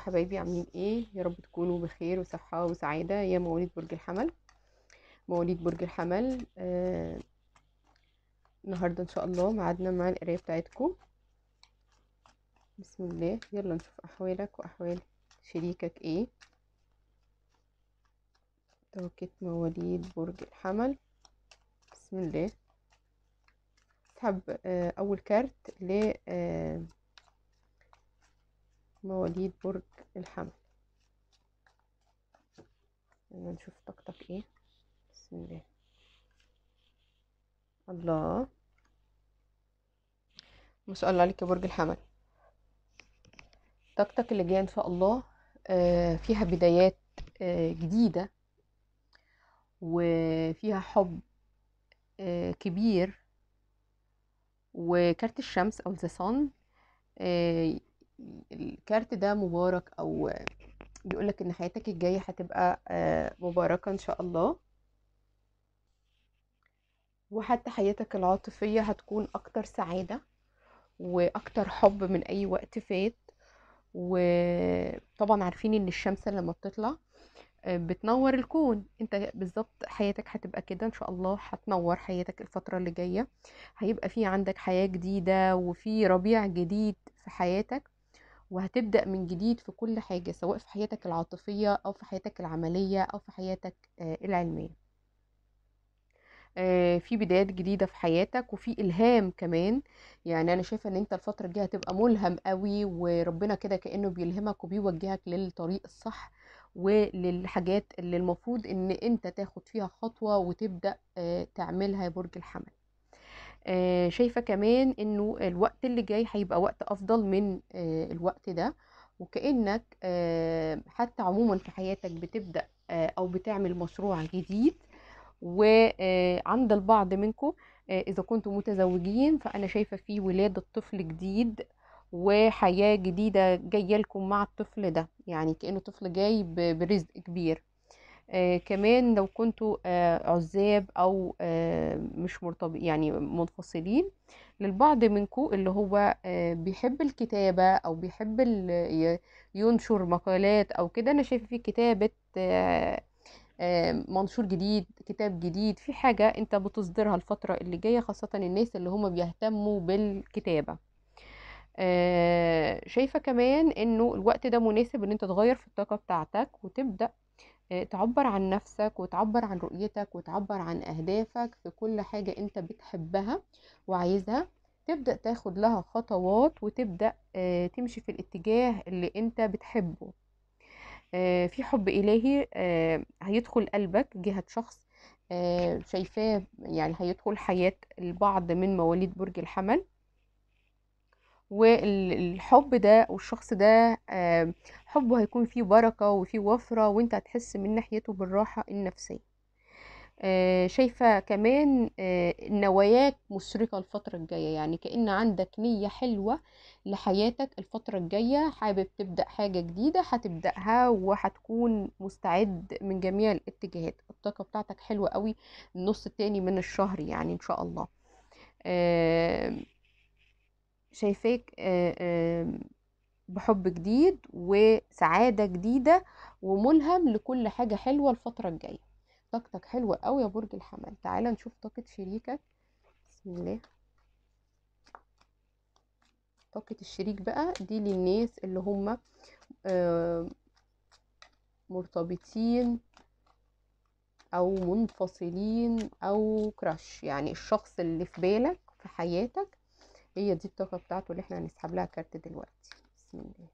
حبايبي عاملين ايه يا رب تكونوا بخير وصحه وسعاده يا مواليد برج الحمل مواليد برج الحمل آه، النهارده آه ان شاء الله ميعادنا مع القرايه بتاعتكم بسم الله يلا نشوف احوالك واحوال شريكك ايه توكيت مواليد برج الحمل بسم الله تحب آه اول كارت ل آه مواليد برج الحمل يلا نشوف طاقتك ايه بسم الله الله ما شاء الله عليك يا برج الحمل طاقتك اللي جايه ان شاء الله آه، فيها بدايات آه، جديده وفيها حب آه، كبير وكارت الشمس او ذا صن الكارت ده مبارك او بيقولك ان حياتك الجاية هتبقى آه، مباركة ان شاء الله وحتى حياتك العاطفية هتكون اكتر سعادة واكتر حب من اي وقت فات وطبعا عارفين ان الشمس لما بتطلع آه، بتنور الكون انت بالظبط حياتك هتبقى كده ان شاء الله هتنور حياتك الفترة اللي جاية هيبقى في عندك حياة جديدة وفي ربيع جديد في حياتك وهتبدأ من جديد في كل حاجة سواء في حياتك العاطفية أو في حياتك العملية أو في حياتك آه، العلمية آه، في بدايات جديده في حياتك وفي الهام كمان يعني انا شايفه ان انت الفتره دي هتبقى ملهم قوي وربنا كده كانه بيلهمك وبيوجهك للطريق الصح وللحاجات اللي المفروض ان انت تاخد فيها خطوه وتبدا آه، تعملها يا برج الحمل آه، شايفة كمان انه الوقت اللي جاي هيبقى وقت افضل من آه، الوقت ده وكأنك آه، حتى عموما في حياتك بتبدأ او بتعمل مشروع جديد وعند البعض منكم اذا كنتم متزوجين فانا شايفة في ولادة طفل جديد وحياة جديدة جاية لكم مع الطفل ده يعني كأنه طفل جاي برزق كبير آه كمان لو كنتوا آه عزاب او آه مش مرتبط يعني منفصلين للبعض منكم اللي هو آه، بيحب الكتابة او بيحب ينشر مقالات او كده انا شايفه في كتابة آه، آه، منشور جديد كتاب جديد في حاجة انت بتصدرها الفترة اللي جاية خاصة الناس اللي هم بيهتموا بالكتابة آه شايفه كمان انه الوقت ده مناسب ان انت تغير في الطاقه بتاعتك وتبدا آه، تعبر عن نفسك وتعبر عن رؤيتك وتعبر عن أهدافك في كل حاجة أنت بتحبها وعايزها تبدأ تاخد لها خطوات وتبدأ آه، تمشي في الاتجاه اللي أنت بتحبه آه، في حب إلهي هيدخل قلبك جهة شخص شايفاه يعني هيدخل حياة البعض من مواليد برج الحمل والحب ده والشخص ده حبه هيكون فيه بركة وفيه وفرة وانت هتحس من ناحيته بالراحة النفسية آه، شايفة كمان آه، نواياك مسرقة الفترة الجاية يعني كأن عندك نية حلوة لحياتك الفترة الجاية حابب تبدأ حاجة جديدة هتبدأها وهتكون مستعد من جميع الاتجاهات الطاقة بتاعتك حلوة قوي النص التاني من الشهر يعني ان شاء الله شايفاك بحب جديد وسعادة جديدة وملهم لكل حاجة حلوة الفترة الجاية طاقتك حلوة قوي يا برج الحمل تعالى نشوف طاقة شريكك بسم الله طاقة الشريك بقى دي للناس اللي هم مرتبطين او منفصلين او كراش يعني الشخص اللي في بالك في حياتك ايه هي دي الطاقه بتاعته اللي احنا هنسحب لها كارت دلوقتي بسم الله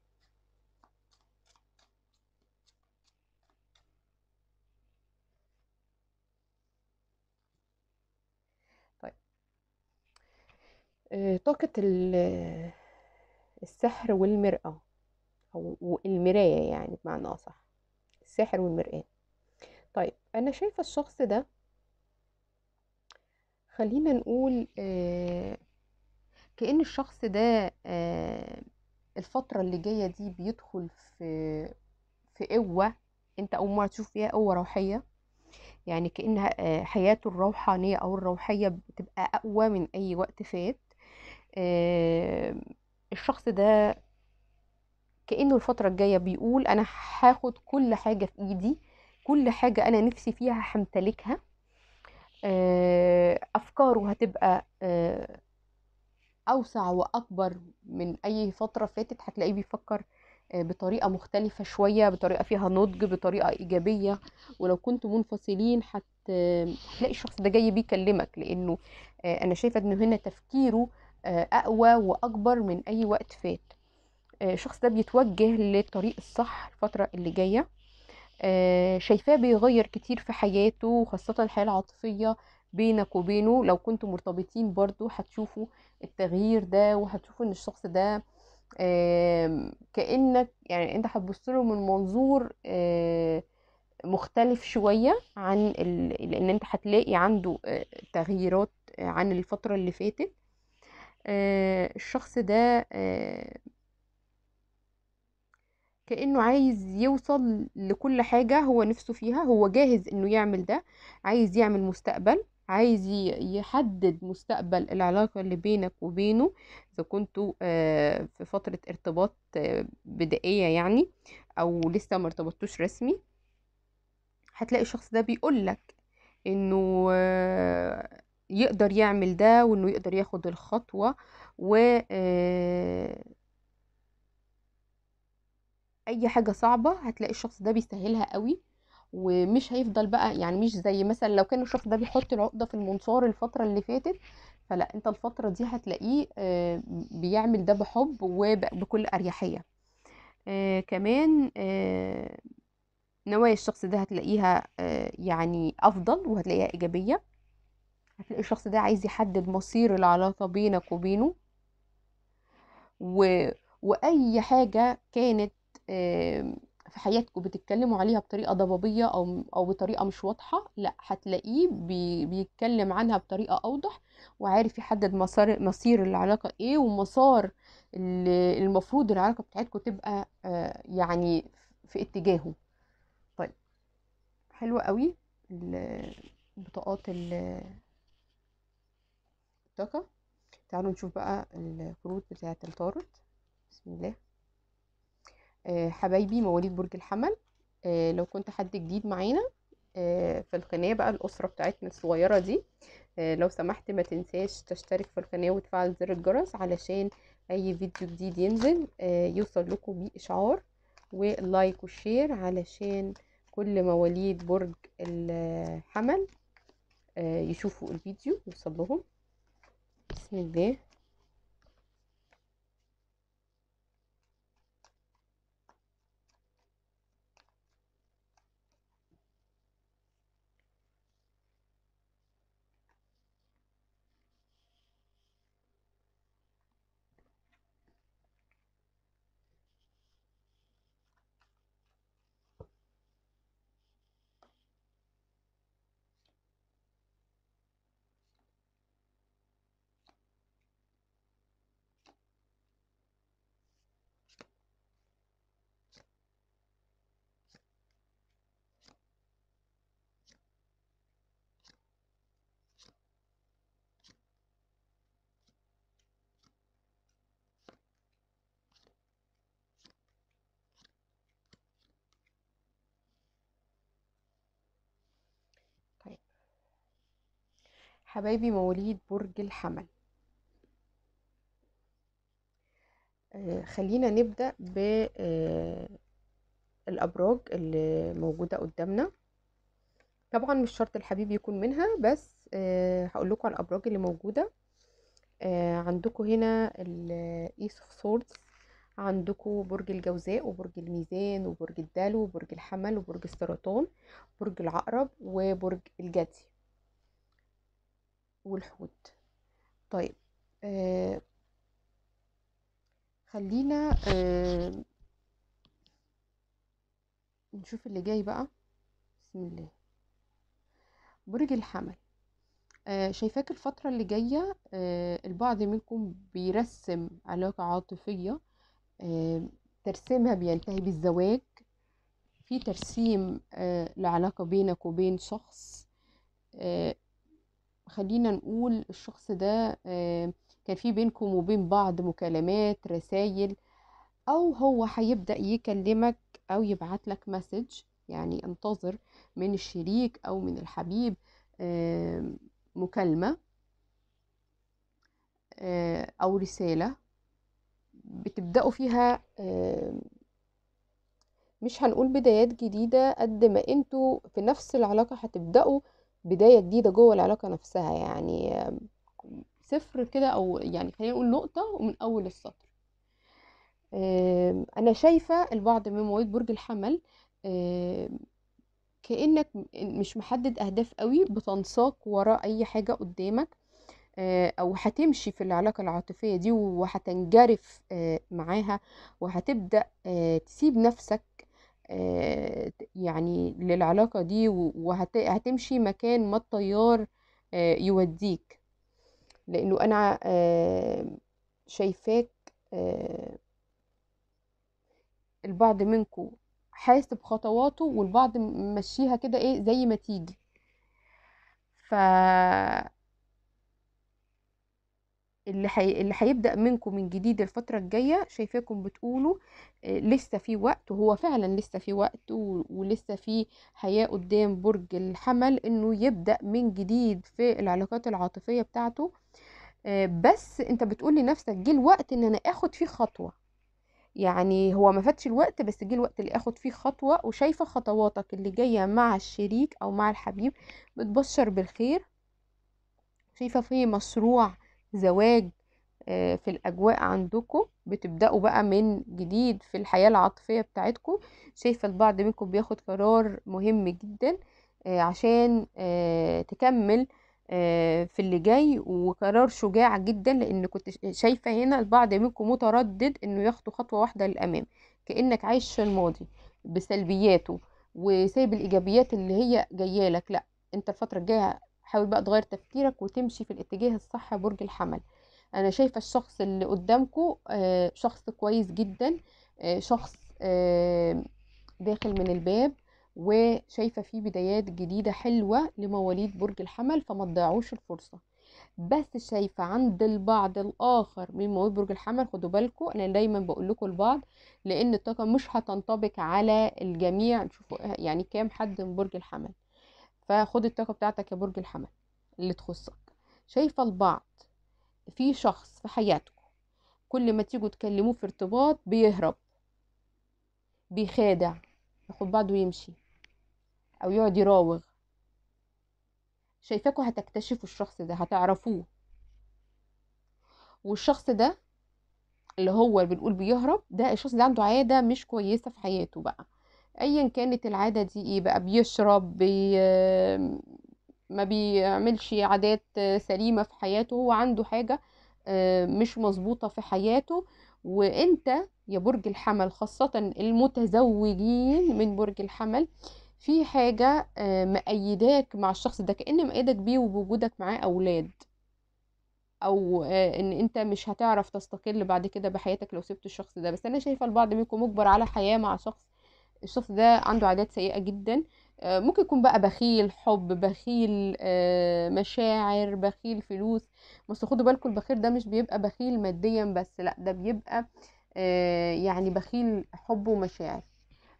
طيب. آه، طاقه السحر والمراه او المرايه يعني بمعنى اصح السحر والمراه طيب انا شايفه الشخص ده خلينا نقول آه، كأن الشخص ده آه، الفترة اللي جاية دي بيدخل في في قوة انت اول مرة تشوف فيها قوة روحية يعني كأن آه، حياته الروحانية او الروحية بتبقى اقوى من اي وقت فات آه، الشخص ده كأنه الفترة الجاية بيقول انا هاخد كل حاجة في ايدي كل حاجة انا نفسي فيها همتلكها افكاره هتبقى اوسع واكبر من اي فتره فاتت هتلاقيه بيفكر آه، بطريقة مختلفة شوية بطريقة فيها نضج بطريقة إيجابية ولو كنتوا منفصلين حت... هتلاقي الشخص ده جاي بيكلمك لأنه آه، أنا شايفة أنه هنا تفكيره آه، أقوى وأكبر من أي وقت فات الشخص ده بيتوجه للطريق الصح الفترة اللي جاية شايفاه بيغير كتير في حياته وخاصة الحياة العاطفية بينك وبينه لو كنتوا مرتبطين برضو هتشوفوا التغيير ده وهتشوفوا ان الشخص ده كانك يعني انت هتبص له من منظور مختلف شويه عن لان انت هتلاقي عنده آه، تغييرات آه، عن الفتره اللي فاتت آه، الشخص ده كانه عايز يوصل لكل حاجه هو نفسه فيها هو جاهز انه يعمل ده عايز يعمل مستقبل عايز يحدد مستقبل العلاقة اللي بينك وبينه إذا كنتوا آه، في فترة ارتباط آه، بدائية يعني أو لسه مرتبطتوش رسمي هتلاقي الشخص ده بيقولك إنه آه، يقدر يعمل ده وإنه يقدر ياخد الخطوة و اي حاجه صعبه هتلاقي الشخص ده بيسهلها قوي ومش هيفضل بقى يعني مش زي مثلا لو كان الشخص ده بيحط العقده في المنصار الفتره اللي فاتت فلا انت الفتره دي هتلاقيه آه، بيعمل ده بحب وبكل اريحيه آه، كمان آه، نوايا الشخص ده هتلاقيها يعني افضل وهتلاقيها ايجابيه هتلاقي الشخص ده عايز يحدد مصير العلاقه بينك وبينه و... واي حاجه كانت في حياتكم بتتكلموا عليها بطريقه ضبابيه او او بطريقه مش واضحه لا هتلاقيه بي بيتكلم عنها بطريقه اوضح وعارف يحدد مسار مصير العلاقه ايه ومسار المفروض العلاقه بتاعتكم تبقى آه، يعني في اتجاهه طيب حلوه قوي البطاقات الطاقه تعالوا نشوف بقى الكروت بتاعه التارت بسم الله آه، حبايبي مواليد برج الحمل آه، لو كنت حد جديد معانا آه، في القناة بقى الأسرة بتاعتنا الصغيرة دي لو سمحت ما تنساش تشترك في القناة وتفعل زر الجرس علشان أي فيديو جديد ينزل يوصل لكم بإشعار ولايك وشير علشان كل مواليد برج الحمل يشوفوا الفيديو يوصل لهم بسم الله حبايبي مواليد برج الحمل آه، خلينا نبدأ بالأبراج آه، اللي موجودة قدامنا طبعا مش شرط الحبيب يكون منها بس آه، هقول لكم على الأبراج اللي موجودة عندكم هنا الإيس اوف سوردز عندكم برج الجوزاء وبرج الميزان وبرج الدلو وبرج الحمل وبرج السرطان برج العقرب وبرج الجدي والحوت طيب آه، خلينا آه، نشوف اللي جاي بقى بسم الله برج الحمل آه شايفاك الفترة اللي جاية آه البعض منكم بيرسم علاقة عاطفية آه ترسيمها بينتهي بالزواج في ترسيم آه، لعلاقة بينك وبين شخص خلينا نقول الشخص ده آه، كان في بينكم وبين بعض مكالمات رسائل او هو هيبدأ يكلمك او يبعت لك مسج يعني انتظر من الشريك او من الحبيب آه، مكالمة آه، او رسالة بتبدأوا فيها مش هنقول بدايات جديدة قد ما انتوا في نفس العلاقة هتبدأوا بداية جديدة جوه العلاقة نفسها يعني صفر كده او يعني خلينا نقول نقطة ومن اول السطر انا شايفة البعض من مواويل برج الحمل كأنك مش محدد اهداف قوي بتنساق وراء اي حاجة قدامك آه، او هتمشي في العلاقه العاطفيه دي وهتنجرف آه، معاها وهتبدا آه، تسيب نفسك آه، يعني للعلاقة دي وهتمشي مكان ما الطيار آه، يوديك لأنه أنا آه، شايفاك البعض منكم حاسب خطواته والبعض ممشيها كده ايه زي ما تيجي ف اللي حي... اللي هيبدا منكم من جديد الفتره الجايه شايفاكم بتقولوا آه، لسه في وقت وهو فعلا لسه في وقت و... ولسه في حياه قدام برج الحمل انه يبدا من جديد في العلاقات العاطفيه بتاعته آه، بس انت بتقول لنفسك جه الوقت ان انا اخد فيه خطوه يعني هو ما فاتش الوقت بس جه الوقت اللي اخد فيه خطوه وشايفه خطواتك اللي جايه مع الشريك او مع الحبيب بتبشر بالخير شايفه في مشروع زواج آه، في الاجواء عندكم بتبداوا بقى من جديد في الحياه العاطفيه بتاعتكم شايفه البعض منكم بياخد قرار مهم جدا آه، عشان آه، تكمل في اللي جاي وقرار شجاع جدا لان كنت شايفه هنا البعض منكم متردد انه ياخدوا خطوه واحده للامام كانك عايش في الماضي بسلبياته وسايب الايجابيات اللي هي جايه لك لا انت الفتره الجايه حاول بقى تغير تفكيرك وتمشي في الاتجاه الصح برج الحمل انا شايفه الشخص اللي قدامكم آه، شخص كويس جدا آه، شخص آه، داخل من الباب وشايفه فيه بدايات جديده حلوه لمواليد برج الحمل فما تضيعوش الفرصه بس شايفه عند البعض الاخر من مواليد برج الحمل خدوا بالكم انا دايما بقول لكم البعض لان الطاقه مش هتنطبق على الجميع نشوفوا يعني كام حد من برج الحمل فخد الطاقه بتاعتك يا برج الحمل اللي تخصك شايفه البعض في شخص في حياتك كل ما تيجوا تكلموه في ارتباط بيهرب بيخادع ياخد بعضه ويمشي او يقعد يراوغ شايفاكوا هتكتشفوا الشخص ده هتعرفوه والشخص ده اللي هو بنقول بيهرب ده الشخص ده عنده عاده مش كويسه في حياته بقى ايا كانت العاده دي ايه بقى بيشرب بي ما بيعملش عادات سليمه في حياته هو عنده حاجه آه، مش مظبوطه في حياته وانت يا برج الحمل خاصه المتزوجين من برج الحمل في حاجة آه، مأيداك مع الشخص ده كأن مأيدك بيه وبوجودك معاه أولاد او آه، ان انت مش هتعرف تستقل بعد كده بحياتك لو سبت الشخص ده بس انا شايفه البعض منكم مجبر على حياه مع شخص الشخص ده عنده عادات سيئه جدا آه، ممكن يكون بقى بخيل حب بخيل آه، مشاعر بخيل فلوس بس خدوا بالكم البخيل ده مش بيبقى بخيل ماديا بس لا ده بيبقى آه، يعني بخيل حب ومشاعر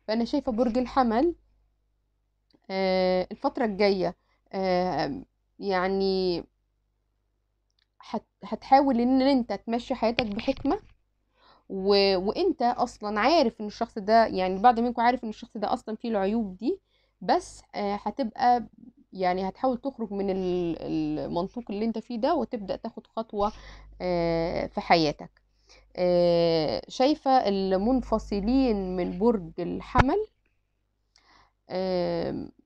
فانا شايفه برج الحمل الفتره الجايه يعني هتحاول ان انت تمشي حياتك بحكمه و... وانت اصلا عارف ان الشخص ده يعني بعض منكم عارف ان الشخص ده اصلا فيه العيوب دي بس آه، هتبقى يعني هتحاول تخرج من المنطوق اللي انت فيه ده وتبدا تاخد خطوه آه، في حياتك آه، شايفه المنفصلين من برج الحمل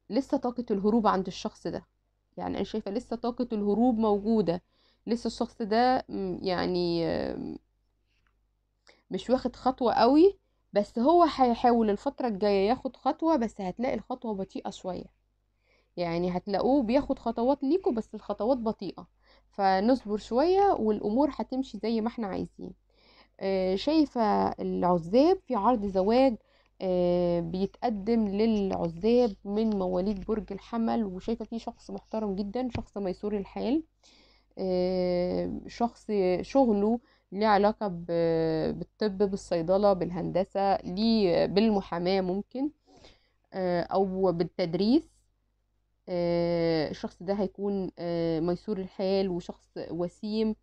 لسه طاقه الهروب عند الشخص ده يعني انا شايفه لسه طاقه الهروب موجوده لسه الشخص ده يعني مش واخد خطوة قوي بس هو هيحاول الفترة الجاية ياخد خطوة بس هتلاقي الخطوة بطيئة شوية يعني هتلاقوه بياخد خطوات ليكوا بس الخطوات بطيئة فنصبر شوية والأمور هتمشي زي ما احنا عايزين آه، شايفة العزاب في عرض زواج آه، بيتقدم للعزاب من مواليد برج الحمل وشايفة فيه شخص محترم جدا شخص ميسور الحال آه، شخص شغله ليه علاقة بالطب بالصيدلة بالهندسة ليه بالمحاماة ممكن آه، أو بالتدريس آه، الشخص ده هيكون آه، ميسور الحال وشخص وسيم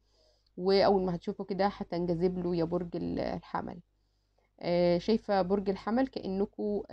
وأول ما هتشوفه كده هتنجذب له يا برج الحمل شايفة برج الحمل كأنكو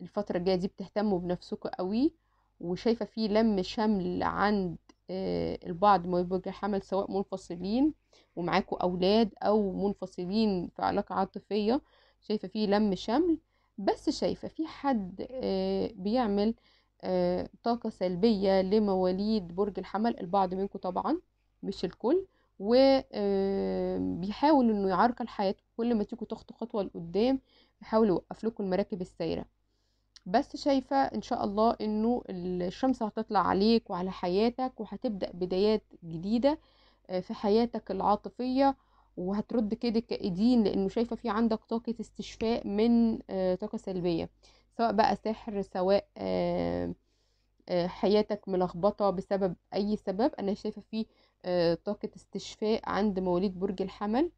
الفترة الجاية دي بتهتموا بنفسكوا قوي وشايفة فيه لم شمل عند آه، البعض ما بيبقى حمل سواء منفصلين ومعاكوا أولاد أو منفصلين في علاقة عاطفية شايفة فيه لم شمل بس شايفة في حد آه، بيعمل آه، طاقة سلبية لمواليد برج الحمل البعض منكم طبعا مش الكل وبيحاول انه يعرقل حياته كل ما تيجوا تخطوا خطوة لقدام بيحاول يوقف لكم المراكب السايرة بس شايفة ان شاء الله انه الشمس هتطلع عليك وعلى حياتك وهتبدأ بدايات جديدة آه، في حياتك العاطفية وهترد كده كأيدين لانه شايفة في عندك طاقة استشفاء من آه، طاقة سلبية سواء بقى سحر سواء آه، حياتك ملخبطة بسبب اي سبب انا شايفة في طاقة استشفاء عند مواليد برج الحمل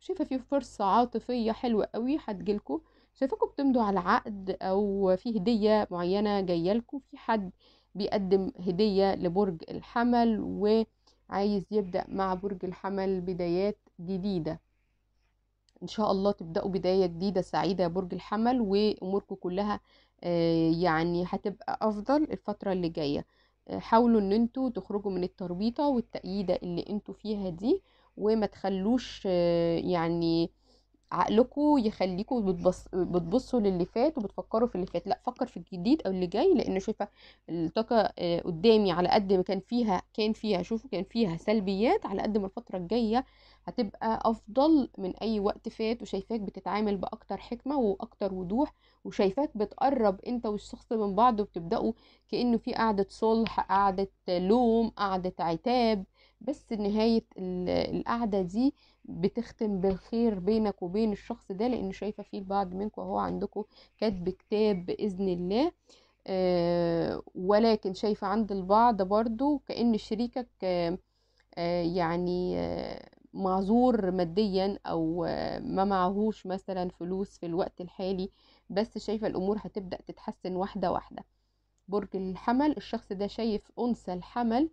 شايفة في فرصة عاطفية حلوة قوي هتجيلكم شايفاكم بتمضوا على عقد او في هديه معينه جايه لكم في حد بيقدم هديه لبرج الحمل وعايز يبدا مع برج الحمل بدايات جديده ان شاء الله تبداوا بدايه جديده سعيده يا برج الحمل واموركم كلها آه، يعني هتبقى افضل الفتره اللي جايه آه، حاولوا ان انتوا تخرجوا من التربيطه والتأييدة اللي انتوا فيها دي وما تخلوش آه، يعني عقلكم يخليكم بتبص... بتبصوا للي فات وبتفكروا في اللي فات لا فكر في الجديد او اللي جاي لان شايفه الطاقه آه، قدامي على قد ما كان فيها كان فيها شوفوا كان فيها سلبيات على قد ما الفتره الجايه هتبقى افضل من اي وقت فات وشايفاك بتتعامل باكتر حكمه واكتر وضوح وشايفاك بتقرب انت والشخص من بعض وبتبداوا كانه في قعده صلح قعده لوم قعده عتاب بس نهايه القعده دي بتختم بالخير بينك وبين الشخص ده لان شايفه فيه البعض منكم اهو عندكم كاتب كتاب باذن الله آه ولكن شايفه عند البعض برضو كان شريكك آه آه يعني آه، معذور ماديا او آه، ما معهوش مثلا فلوس في الوقت الحالي بس شايفه الامور هتبدا تتحسن واحده واحده برج الحمل الشخص ده شايف انثى الحمل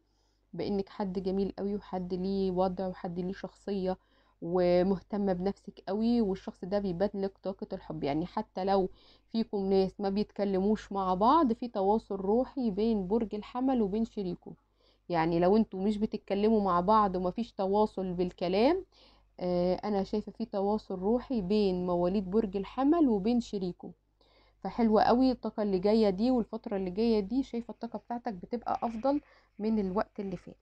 بانك حد جميل قوي وحد ليه وضع وحد ليه شخصيه ومهتمه بنفسك قوي والشخص ده بيبادلك طاقه الحب يعني حتى لو فيكم ناس ما بيتكلموش مع بعض في تواصل روحي بين برج الحمل وبين شريكه يعني لو انتوا مش بتتكلموا مع بعض ومفيش تواصل بالكلام آه انا شايفه في تواصل روحي بين مواليد برج الحمل وبين شريكه فحلوه قوي الطاقه اللي جايه دي والفتره اللي جايه دي شايفه الطاقه بتاعتك بتبقى افضل من الوقت اللي فات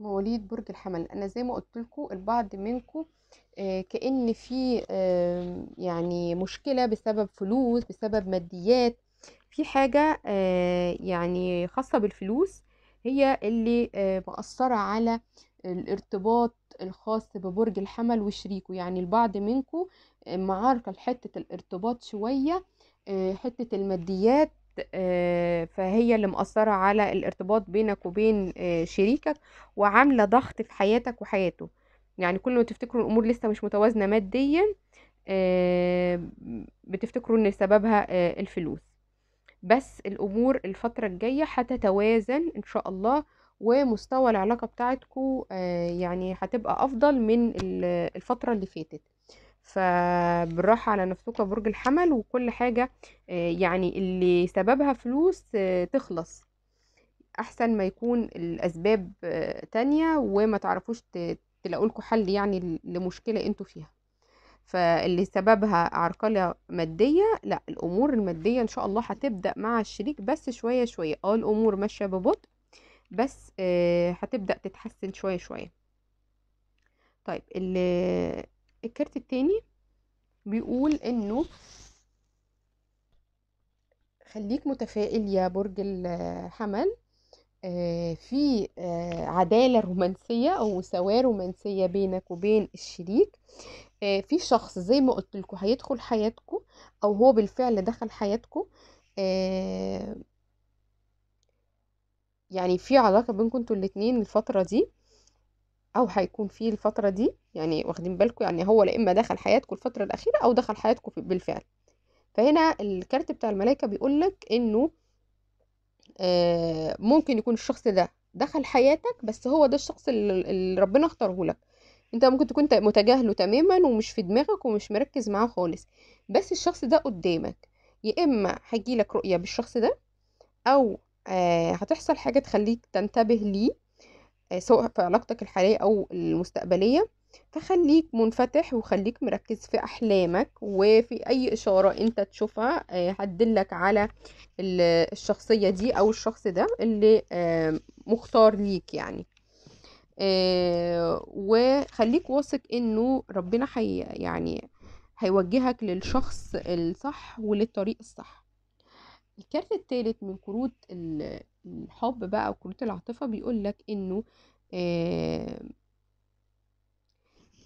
مواليد برج الحمل انا زي ما قلت لكم البعض منكم آه، كان في يعني مشكله بسبب فلوس بسبب ماديات في حاجه آه، يعني خاصه بالفلوس هي اللي آه، مأثره على الارتباط الخاص ببرج الحمل وشريكه يعني البعض منكم معركه حته الارتباط شويه حته الماديات آه، فهي اللي مأثرة على الارتباط بينك وبين آه، شريكك وعاملة ضغط في حياتك وحياته يعني كل ما تفتكروا الأمور لسه مش متوازنة ماديا آه، بتفتكروا إن سببها الفلوس بس الأمور الفترة الجاية هتتوازن إن شاء الله ومستوى العلاقة بتاعتكو يعني هتبقى أفضل من الفترة اللي فاتت فبالراحة على نفسك برج الحمل وكل حاجة آه، يعني اللي سببها فلوس آه، تخلص احسن ما يكون الاسباب آه، تانية وما تعرفوش تلاقوا لكم حل يعني لمشكلة انتوا فيها فاللي سببها عرقلة مادية لا الامور المادية ان شاء الله هتبدأ مع الشريك بس شوية شوية اه الامور ماشية ببطء بس هتبدأ تتحسن شوية شوية طيب اللي الكارت التاني بيقول انه خليك متفائل يا برج الحمل آه، في آه، عدالة رومانسية أو مساواة رومانسية بينك وبين الشريك آه، في شخص زي ما قلت لكم هيدخل حياتكم أو هو بالفعل دخل حياتكم يعني في علاقة بينكم انتوا الاثنين الفترة دي او هيكون فيه الفتره دي يعني واخدين بالكم يعني هو لا اما دخل حياتكم الفتره الاخيره او دخل حياتكم بالفعل فهنا الكارت بتاع الملائكه بيقول لك انه آه ممكن يكون الشخص ده دخل حياتك بس هو ده الشخص اللي ربنا اختاره لك انت ممكن تكون متجاهله تماما ومش في دماغك ومش مركز معاه خالص بس الشخص ده قدامك يا اما هيجيلك رؤيه بالشخص ده او آه، هتحصل حاجه تخليك تنتبه ليه آه، سواء في علاقتك الحالية أو المستقبلية فخليك منفتح وخليك مركز في أحلامك وفي أي إشارة أنت تشوفها آه، هتدلك على الشخصية دي أو الشخص ده اللي مختار ليك يعني آه، وخليك واثق انه ربنا حي يعني هيوجهك للشخص الصح وللطريق الصح الكارت الثالث من كروت الحب بقى أو كروت العاطفة بيقول لك إنه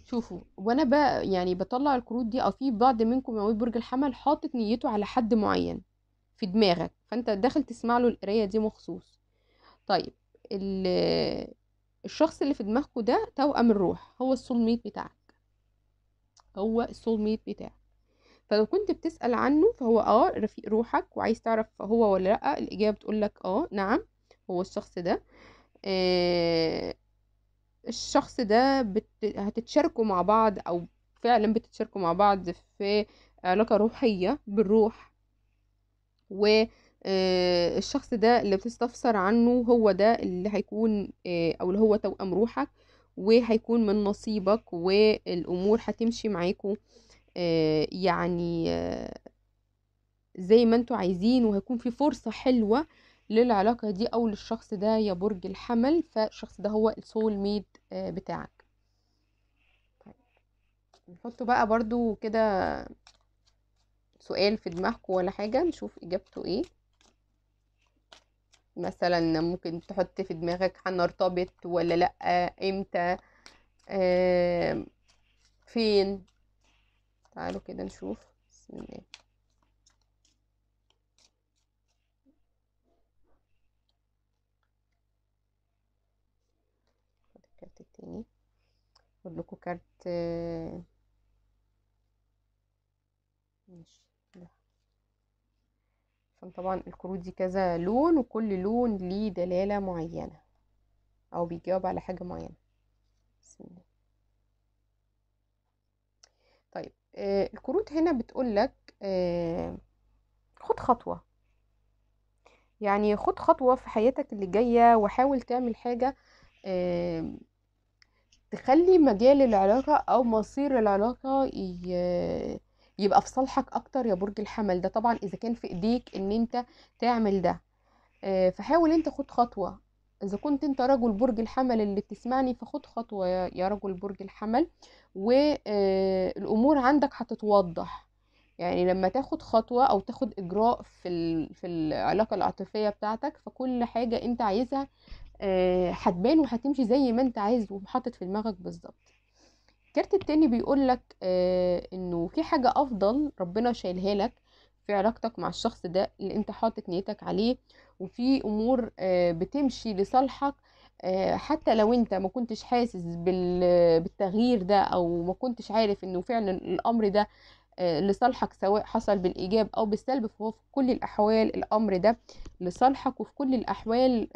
شوفوا وانا بقى يعني بطلع الكروت دي او في بعض منكم يا برج الحمل حاطط نيته على حد معين في دماغك فانت داخل تسمع له القرايه دي مخصوص طيب الشخص اللي في دماغكوا ده توأم الروح هو السول ميت بتاعك هو السول ميت بتاعك فلو كنت بتسأل عنه فهو اه رفيق روحك وعايز تعرف هو ولا لأ الإجابة بتقولك اه نعم هو الشخص ده آه الشخص ده بت... هتتشاركوا مع بعض أو فعلا بتتشاركوا مع بعض في علاقة روحية بالروح و آه، الشخص ده اللي بتستفسر عنه هو ده اللي هيكون آه، او اللي هو توأم روحك وهيكون من نصيبك والامور هتمشي معاكوا آه، يعني آه، زي ما انتوا عايزين وهيكون في فرصة حلوة للعلاقة دي او للشخص ده يا برج الحمل فالشخص ده هو السول ميد آه، بتاعك طيب، نحط نحطه بقى برضو كده سؤال في دماغكم ولا حاجة نشوف اجابته ايه مثلا ممكن تحط في دماغك هنرتبط ولا لا امتى آه فين تعالوا كده نشوف بسم الله الكارت التاني اقول لكم كارت عشان طبعا الكروت دي كذا لون وكل لون ليه دلالة معينة او بيجاوب على حاجة معينة بسم الله طيب آه، الكروت هنا بتقول لك آه، خد خطوة يعني خد خطوة في حياتك اللي جاية وحاول تعمل حاجة تخلي مجال العلاقة أو مصير العلاقة يبقى في صالحك أكتر يا برج الحمل ده طبعا إذا كان في إيديك إن أنت تعمل ده آه، فحاول أنت خد خطوة إذا كنت أنت رجل برج الحمل اللي بتسمعني فخد خطوة يا رجل برج الحمل والأمور آه، عندك هتتوضح يعني لما تاخد خطوة أو تاخد إجراء في, في العلاقة العاطفية بتاعتك فكل حاجة أنت عايزها آه، هتبان وهتمشي زي ما أنت عايز وحاطط في دماغك بالظبط الكارت التاني بيقول لك آه، إنه في حاجة أفضل ربنا شايلها لك في علاقتك مع الشخص ده اللي أنت حاطط نيتك عليه وفي امور آه، بتمشي لصالحك آه، حتى لو انت ما كنتش حاسس بالتغيير ده او ما كنتش عارف انه فعلا الامر ده آه، لصالحك سواء حصل بالايجاب او بالسلب فهو في كل الاحوال الامر ده لصالحك وفي كل الاحوال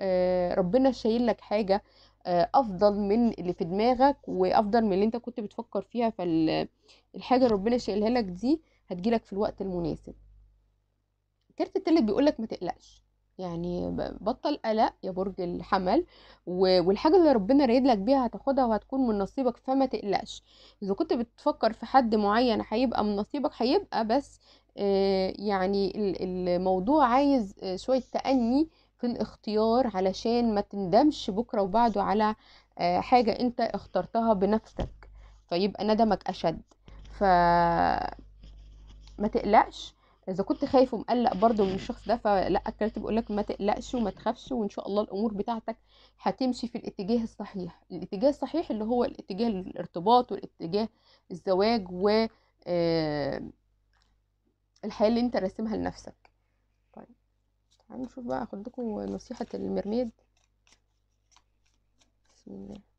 ربنا شايل لك حاجه افضل من اللي في دماغك وافضل من اللي انت كنت بتفكر فيها فالحاجه اللي ربنا شايلها لك دي هتجيلك في الوقت المناسب كارت التالت بيقولك ما تقلقش يعني بطل قلق يا برج الحمل والحاجه اللي ربنا رايد لك بيها هتاخدها وهتكون من نصيبك فما تقلقش اذا كنت بتفكر في حد معين هيبقى من نصيبك هيبقى بس آه، يعني الموضوع عايز آه، شويه تأني في الاختيار علشان ما تندمش بكره وبعده على آه، حاجه انت اخترتها بنفسك فيبقى ندمك اشد ف ما تقلقش اذا كنت خايف ومقلق برضو من الشخص ده فلا الكارت بيقول لك ما تقلقش وما تخافش وان شاء الله الامور بتاعتك هتمشي في الاتجاه الصحيح الاتجاه الصحيح اللي هو الاتجاه الارتباط والاتجاه الزواج و آه، الحياه اللي انت راسمها لنفسك طيب تعالوا نشوف بقى هاخد لكم نصيحه المرميد بسم الله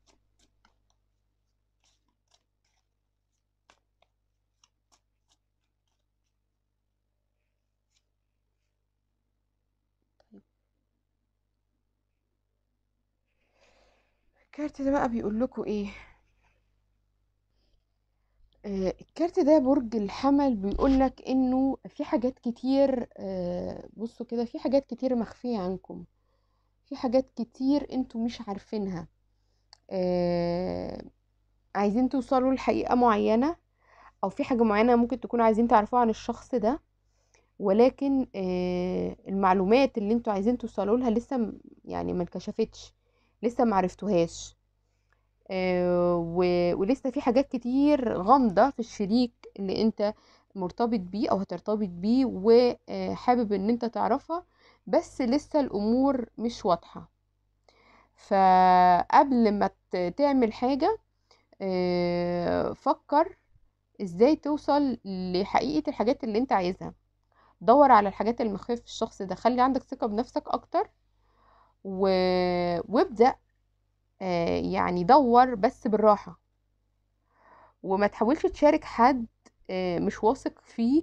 الكارت ده بقى بيقول لكم ايه آه، الكارت ده برج الحمل بيقول لك انه في حاجات كتير آه، بصوا كده في حاجات كتير مخفيه عنكم في حاجات كتير انتوا مش عارفينها آه، عايزين توصلوا لحقيقه معينه او في حاجه معينه ممكن تكونوا عايزين تعرفوها عن الشخص ده ولكن المعلومات اللي انتوا عايزين توصلوا لها لسه يعني ما انكشفتش لسه آه، و... ولسه في حاجات كتير غامضة في الشريك اللي انت مرتبط بيه او هترتبط بيه وحابب آه، ان انت تعرفها بس لسه الامور مش واضحة فقبل ما تعمل حاجة آه، فكر ازاي توصل لحقيقة الحاجات اللي انت عايزها دور على الحاجات المخفية في الشخص ده خلي عندك ثقة بنفسك اكتر و... وابدأ آه، يعني دور بس بالراحة وما تحاولش تشارك حد آه، مش واثق فيه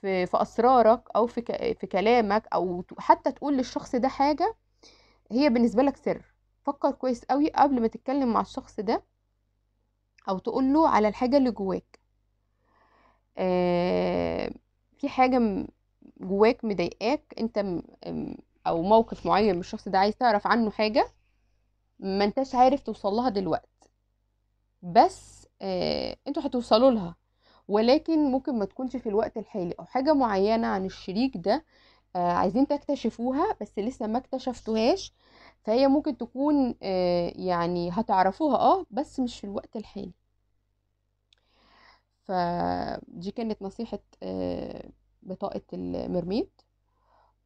في, في أسرارك أو في, ك... في كلامك أو حتى تقول للشخص ده حاجة هي بالنسبة لك سر فكر كويس قوي قبل ما تتكلم مع الشخص ده أو تقول له على الحاجة اللي جواك آه، في حاجة جواك مضايقاك انت او موقف معين من الشخص ده عايز تعرف عنه حاجه ما انتش عارف توصلها دلوقتي بس آه انتوا هتوصلوا لها ولكن ممكن ما تكونش في الوقت الحالي او حاجه معينه عن الشريك ده آه عايزين تكتشفوها بس لسه ما اكتشفتوهاش فهي ممكن تكون آه يعني هتعرفوها اه بس مش في الوقت الحالي فدي كانت نصيحه آه بطاقه المرميد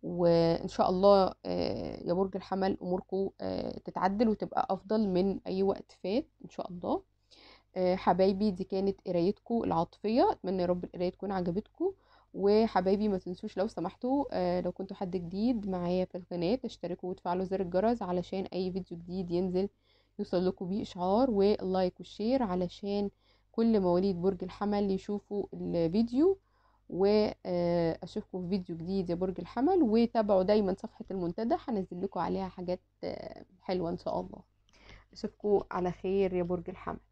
وان شاء الله آه، يا برج الحمل اموركم آه، تتعدل وتبقى افضل من اي وقت فات ان شاء الله آه، حبايبي دي كانت قرايتكم العاطفيه اتمنى يا رب القرايه تكون عجبتكم وحبايبي ما تنسوش لو سمحتوا لو كنتوا حد جديد معايا في القناه تشتركوا وتفعلوا زر الجرس علشان اي فيديو جديد ينزل يوصل لكم بيه اشعار واللايك والشير علشان كل مواليد برج الحمل يشوفوا الفيديو واشوفكم آه، في فيديو جديد يا برج الحمل وتابعوا دايما صفحه المنتدى هنزل لكم عليها حاجات آه، حلوه ان شاء الله اشوفكم على خير يا برج الحمل